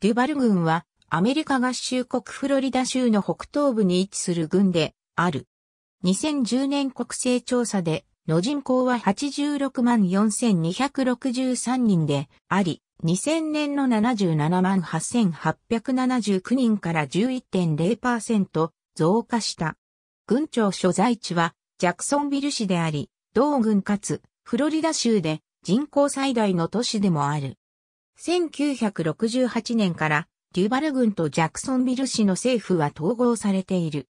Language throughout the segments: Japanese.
デュバル軍はアメリカ合衆国フロリダ州の北東部に位置する軍である。2010年国勢調査での人口は86万4263人であり、2000年の77万8879人から11.0%増加した。軍庁所在地はジャクソンビル市であり、同軍かつフロリダ州で人口最大の都市でもある。1968年からデュバル軍とジャクソンビル市の政府は統合されている。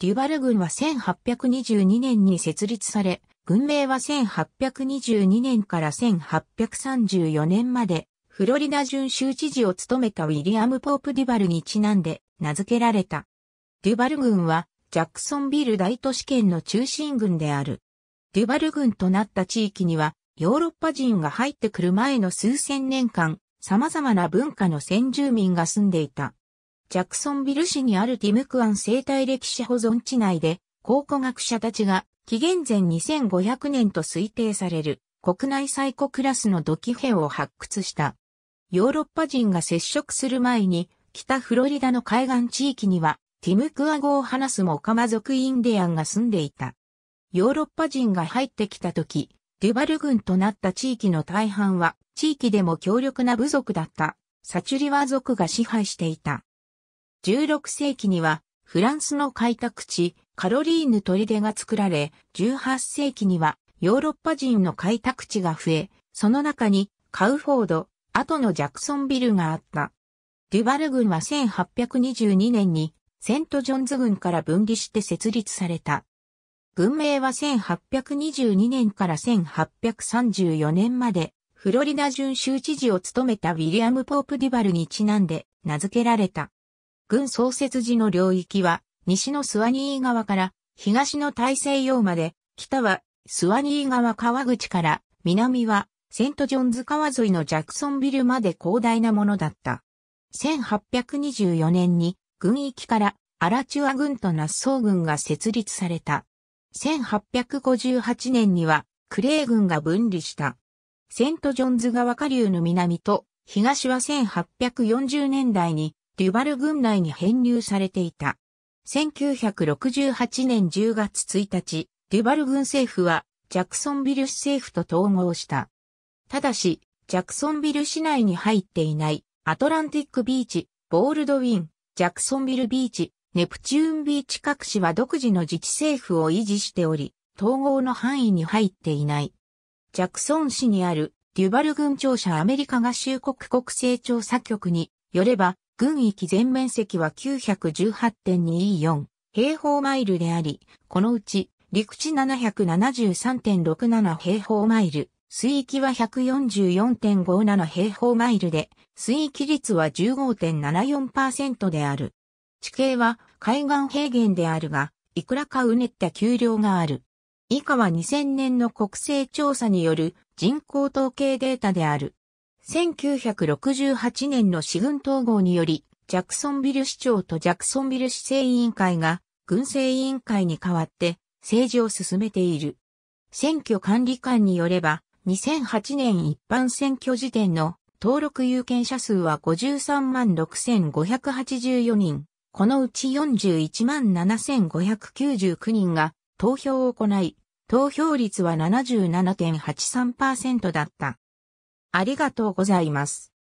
デュバル軍は1822年に設立され、軍名は1822年から1834年まで、フロリダ準州知事を務めたウィリアム・ポープ・デュバルにちなんで名付けられた。デュバル軍は、ジャクソンビル大都市圏の中心軍である。デュバル軍となった地域には、ヨーロッパ人が入ってくる前の数千年間、様々な文化の先住民が住んでいた。ジャクソンビル市にあるティムクアン生態歴史保存地内で、考古学者たちが紀元前2500年と推定される国内最古クラスの土器編を発掘した。ヨーロッパ人が接触する前に、北フロリダの海岸地域には、ティムクア語を話すモカマ族インディアンが住んでいた。ヨーロッパ人が入ってきた時、デュバル軍となった地域の大半は地域でも強力な部族だったサチュリワ族が支配していた。16世紀にはフランスの開拓地カロリーヌ砦が作られ、18世紀にはヨーロッパ人の開拓地が増え、その中にカウフォード、後のジャクソンビルがあった。デュバル軍は1822年にセントジョンズ軍から分離して設立された。文明は1822年から1834年までフロリダ準州知事を務めたウィリアム・ポープ・デュバルにちなんで名付けられた。軍創設時の領域は、西のスワニー川から東の大西洋まで、北はスワニー川川口から南はセントジョンズ川沿いのジャクソンビルまで広大なものだった。1824年に軍域からアラチュア軍とナッソー軍が設立された。1858年にはクレー軍が分離した。セントジョンズ川下流の南と東は1840年代にデュバル軍内に編入されていた。1968年10月1日、デュバル軍政府はジャクソンビル市政府と統合した。ただし、ジャクソンビル市内に入っていないアトランティックビーチ、ボールドウィン、ジャクソンビルビーチ、ネプチューンビーチ各市は独自の自治政府を維持しており、統合の範囲に入っていない。ジャクソン市にあるデュバル軍庁舎アメリカ合衆国国勢調査局によれば、軍域全面積は918.224平方マイルであり、このうち陸地773.67平方マイル、水域は144.57平方マイルで、水域率は15.74%である。地形は海岸平原であるが、いくらかうねった丘陵がある。以下は2000年の国勢調査による人口統計データである。1968年の市軍統合により、ジャクソンビル市長とジャクソンビル市政委員会が軍政委員会に代わって政治を進めている。選挙管理官によれば、2008年一般選挙時点の登録有権者数は53万6584人。このうち41万7599人が投票を行い、投票率は77.83%だった。ありがとうございます。